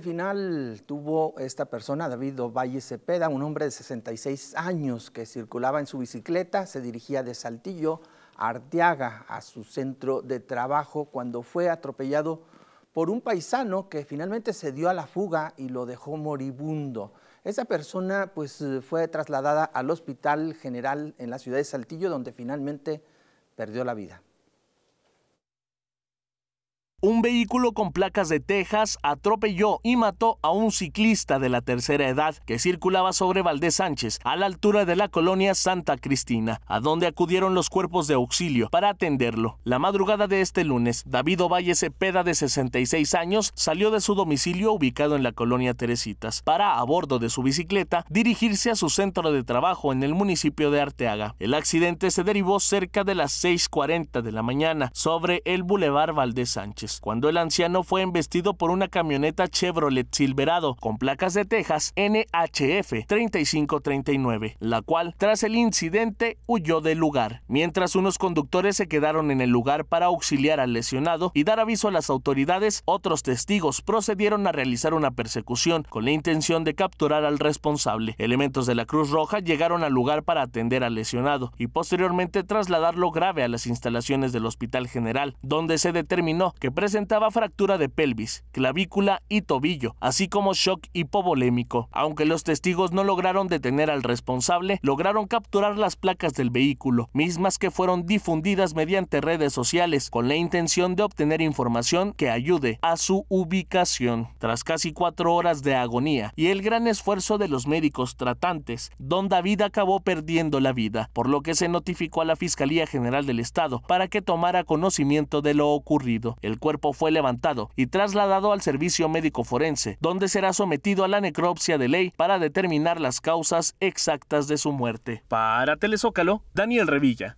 final tuvo esta persona, David Ovalle Cepeda, un hombre de 66 años que circulaba en su bicicleta, se dirigía de Saltillo a Arteaga, a su centro de trabajo, cuando fue atropellado por un paisano que finalmente se dio a la fuga y lo dejó moribundo. Esa persona pues, fue trasladada al Hospital General en la ciudad de Saltillo, donde finalmente perdió la vida un vehículo con placas de Texas atropelló y mató a un ciclista de la tercera edad que circulaba sobre Valdés Sánchez a la altura de la colonia Santa Cristina, a donde acudieron los cuerpos de auxilio para atenderlo. La madrugada de este lunes, David Ovalle Cepeda, de 66 años, salió de su domicilio ubicado en la colonia Teresitas para, a bordo de su bicicleta, dirigirse a su centro de trabajo en el municipio de Arteaga. El accidente se derivó cerca de las 6.40 de la mañana sobre el Boulevard Valdés Sánchez cuando el anciano fue embestido por una camioneta Chevrolet Silverado con placas de Texas NHF 3539, la cual, tras el incidente, huyó del lugar, mientras unos conductores se quedaron en el lugar para auxiliar al lesionado y dar aviso a las autoridades, otros testigos procedieron a realizar una persecución con la intención de capturar al responsable. Elementos de la Cruz Roja llegaron al lugar para atender al lesionado y posteriormente trasladarlo grave a las instalaciones del Hospital General, donde se determinó que presentaba fractura de pelvis, clavícula y tobillo, así como shock hipovolémico. Aunque los testigos no lograron detener al responsable, lograron capturar las placas del vehículo, mismas que fueron difundidas mediante redes sociales con la intención de obtener información que ayude a su ubicación. Tras casi cuatro horas de agonía y el gran esfuerzo de los médicos tratantes, don David acabó perdiendo la vida, por lo que se notificó a la Fiscalía General del Estado para que tomara conocimiento de lo ocurrido. El cuerpo fue levantado y trasladado al servicio médico forense, donde será sometido a la necropsia de ley para determinar las causas exactas de su muerte. Para Telezócalo, Daniel Revilla.